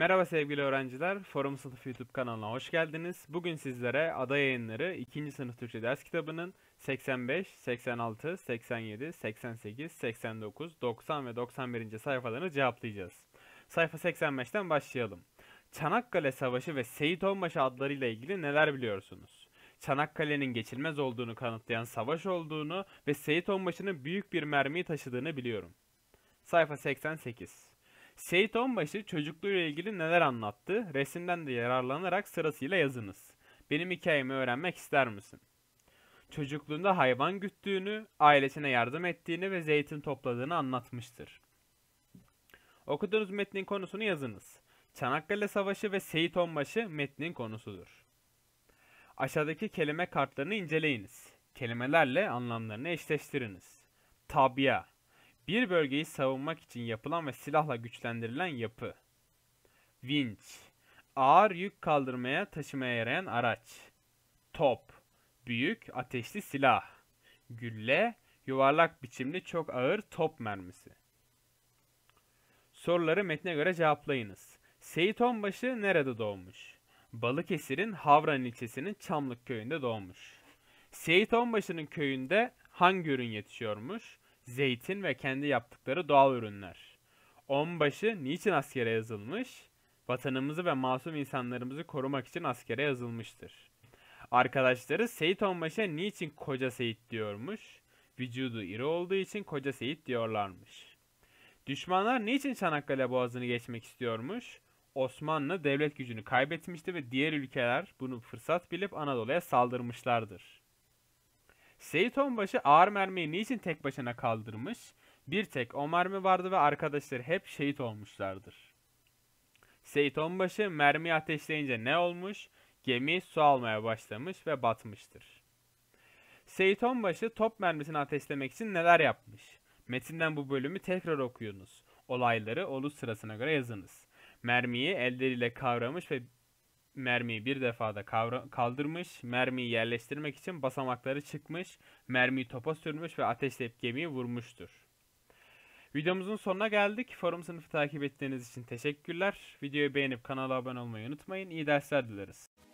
Merhaba sevgili öğrenciler, Forum Sınıf YouTube kanalına hoş geldiniz. Bugün sizlere Ada Yayınları 2. Sınıf Türkçe Ders Kitabı'nın 85, 86, 87, 88, 89, 90 ve 91. sayfalarını cevaplayacağız. Sayfa 85'ten başlayalım. Çanakkale Savaşı ve Seyit Onbaşı adlarıyla ilgili neler biliyorsunuz? Çanakkale'nin geçilmez olduğunu kanıtlayan savaş olduğunu ve Seyit Onbaşı'nın büyük bir mermiyi taşıdığını biliyorum. Sayfa 88 Seyit Onbaşı çocukluğuyla ilgili neler anlattı? Resimden de yararlanarak sırasıyla yazınız. Benim hikayemi öğrenmek ister misin? Çocukluğunda hayvan güttüğünü, ailesine yardım ettiğini ve zeytin topladığını anlatmıştır. Okuduğunuz metnin konusunu yazınız. Çanakkale Savaşı ve Seyit Onbaşı metnin konusudur. Aşağıdaki kelime kartlarını inceleyiniz. Kelimelerle anlamlarını eşleştiriniz. Tabia bir bölgeyi savunmak için yapılan ve silahla güçlendirilen yapı. Vinç. Ağır yük kaldırmaya taşımaya yarayan araç. Top. Büyük ateşli silah. Gülle. Yuvarlak biçimli çok ağır top mermisi. Soruları metne göre cevaplayınız. Seyit Onbaşı nerede doğmuş? Balıkesir'in Havran ilçesinin Çamlık köyünde doğmuş. Seyit Onbaşı'nın köyünde hangi ürün yetişiyormuş? zeytin ve kendi yaptıkları doğal ürünler. Onbaşı niçin askere yazılmış? Vatanımızı ve masum insanlarımızı korumak için askere yazılmıştır. Arkadaşları Seyit Onbaşı'ya niçin Koca Seyit diyormuş? Vücudu iri olduğu için Koca Seyit diyorlarmış. Düşmanlar niçin Çanakkale Boğazı'nı geçmek istiyormuş? Osmanlı devlet gücünü kaybetmişti ve diğer ülkeler bunu fırsat bilip Anadolu'ya saldırmışlardır. Seyit Onbaşı ağır mermiyi niçin tek başına kaldırmış? Bir tek o mermi vardı ve arkadaşları hep şehit olmuşlardır. Seyit Onbaşı mermi ateşleyince ne olmuş? Gemi su almaya başlamış ve batmıştır. Seyit Onbaşı top mermisini ateşlemek için neler yapmış? Metinden bu bölümü tekrar okuyunuz. Olayları oluş sırasına göre yazınız. Mermiyi elleriyle kavramış ve mermiyi bir defada kaldırmış, mermiyi yerleştirmek için basamakları çıkmış, mermiyi topa sürmüş ve ateşleyip gemiyi vurmuştur. Videomuzun sonuna geldik. Forum sınıfı takip ettiğiniz için teşekkürler. Videoyu beğenip kanala abone olmayı unutmayın. İyi dersler dileriz.